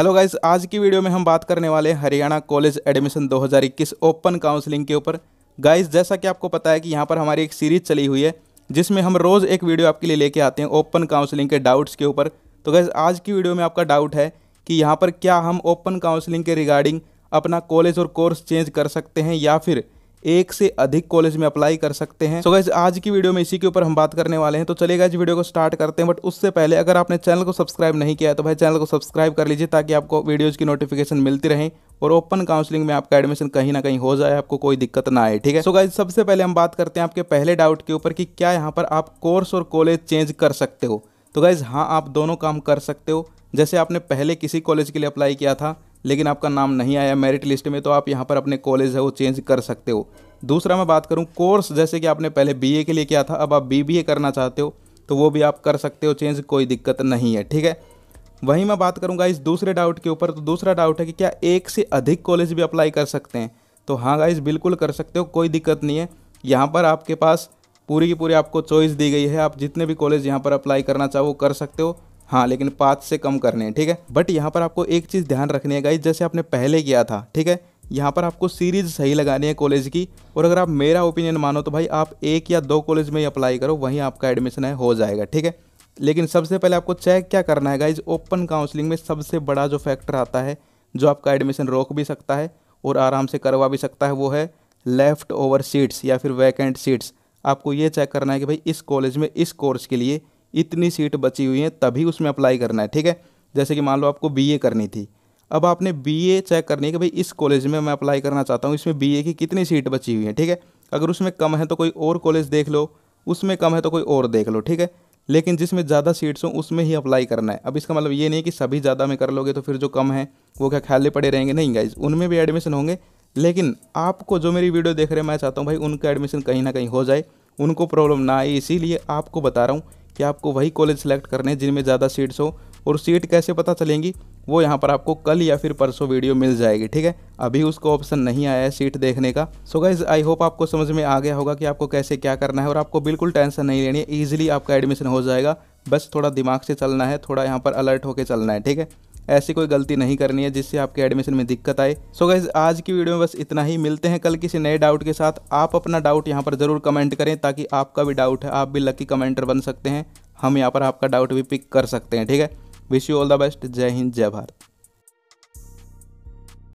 hello guys आज की video में हम बात करने वाले हैं Haryana college admission 2021 open counselling के ऊपर गाइज जैसा कि आपको पता है कि यहाँ पर हमारी एक सीरीज चली हुई है जिसमें हम रोज़ एक वीडियो आपके लिए लेके आते हैं ओपन काउंसलिंग के डाउट्स के ऊपर तो गाइज आज की वीडियो में आपका डाउट है कि यहाँ पर क्या हम ओपन काउंसलिंग के रिगार्डिंग अपना कॉलेज और कोर्स चेंज कर सकते हैं या फिर एक से अधिक कॉलेज में अप्लाई कर सकते हैं सो so गाइज आज की वीडियो में इसी के ऊपर हम बात करने वाले हैं तो चलेगा इस वीडियो को स्टार्ट करते हैं बट उससे पहले अगर आपने चैनल को सब्सक्राइब नहीं किया तो भाई चैनल को सब्सक्राइब कर लीजिए ताकि आपको वीडियोज़ की नोटिफिकेशन मिलती रहे और ओपन काउंसलिंग में आपका एडमिशन कहीं ना कहीं हो जाए आपको कोई दिक्कत ना आए ठीक है सो so गाइज सबसे पहले हम बात करते हैं आपके पहले डाउट के ऊपर कि क्या यहाँ पर आप कोर्स और कॉलेज चेंज कर सकते हो तो गाइज हाँ आप दोनों काम कर सकते हो जैसे आपने पहले किसी कॉलेज के लिए अप्लाई किया था लेकिन आपका नाम नहीं आया मेरिट लिस्ट में तो आप यहाँ पर अपने कॉलेज है वो चेंज कर सकते हो दूसरा मैं बात करूँ कोर्स जैसे कि आपने पहले बी के लिए किया था अब आप बी करना चाहते हो तो वो भी आप कर सकते हो चेंज कोई दिक्कत नहीं है ठीक है वहीं मैं बात करूंगा इस दूसरे डाउट के ऊपर तो दूसरा डाउट है कि क्या एक से अधिक कॉलेज भी अप्लाई कर सकते हैं तो हाँ गाइज बिल्कुल कर सकते हो कोई दिक्कत नहीं है यहाँ पर आपके पास पूरी की पूरी आपको चॉइस दी गई है आप जितने भी कॉलेज यहाँ पर अप्लाई करना चाहो कर सकते हो हाँ लेकिन पाँच से कम करने हैं ठीक है बट यहाँ पर आपको एक चीज़ ध्यान रखनी है गाइज जैसे आपने पहले किया था ठीक है यहाँ पर आपको सीरीज सही लगानी है कॉलेज की और अगर आप मेरा ओपिनियन मानो तो भाई आप एक या दो कॉलेज में ही अप्लाई करो वहीं आपका एडमिशन है हो जाएगा ठीक है लेकिन सबसे पहले आपको चेक क्या करना है गाइज ओपन काउंसलिंग में सबसे बड़ा जो फैक्टर आता है जो आपका एडमिशन रोक भी सकता है और आराम से करवा भी सकता है वो है लेफ़्ट ओवर सीट्स या फिर वैकेंट सीट्स आपको ये चेक करना है कि भाई इस कॉलेज में इस कोर्स के लिए इतनी सीट बची हुई हैं तभी उसमें अप्लाई करना है ठीक है जैसे कि मान लो आपको बीए करनी थी अब आपने बीए चेक करनी है कि भाई इस कॉलेज में मैं अप्लाई करना चाहता हूँ इसमें बीए की कितनी सीट बची हुई है ठीक है अगर उसमें कम है तो कोई और कॉलेज देख लो उसमें कम है तो कोई और देख लो ठीक है लेकिन जिसमें ज़्यादा सीट्स हों उसमें ही अप्लाई करना है अब इसका मतलब ये नहीं कि सभी ज़्यादा में कर लोगे तो फिर जो कम है वो क्या खाली पड़े रहेंगे नहीं गाइज उनमें भी एडमिशन होंगे लेकिन आपको जो मेरी वीडियो देख रहे हैं मैं चाहता हूँ भाई उनका एडमिशन कहीं ना कहीं हो जाए उनको प्रॉब्लम ना आए इसीलिए आपको बता रहा हूँ कि आपको वही कॉलेज सेलेक्ट करने हैं जिनमें ज़्यादा सीट्स हो और सीट कैसे पता चलेंगी वो यहाँ पर आपको कल या फिर परसों वीडियो मिल जाएगी ठीक है अभी उसको ऑप्शन नहीं आया है सीट देखने का सो गाइज आई होप आपको समझ में आ गया होगा कि आपको कैसे क्या करना है और आपको बिल्कुल टेंशन नहीं लेनी है ईजिली आपका एडमिशन हो जाएगा बस थोड़ा दिमाग से चलना है थोड़ा यहाँ पर अलर्ट होकर चलना है ठीक है ऐसी कोई गलती नहीं करनी है जिससे आपके एडमिशन में दिक्कत आए सो गाइज आज की वीडियो में बस इतना ही मिलते हैं कल किसी नए डाउट के साथ आप अपना डाउट यहाँ पर ज़रूर कमेंट करें ताकि आपका भी डाउट है आप भी लकी कमेंटर बन सकते हैं हम यहाँ पर आपका डाउट भी पिक कर सकते हैं ठीक है wish you all the best जय हिंद जय भारत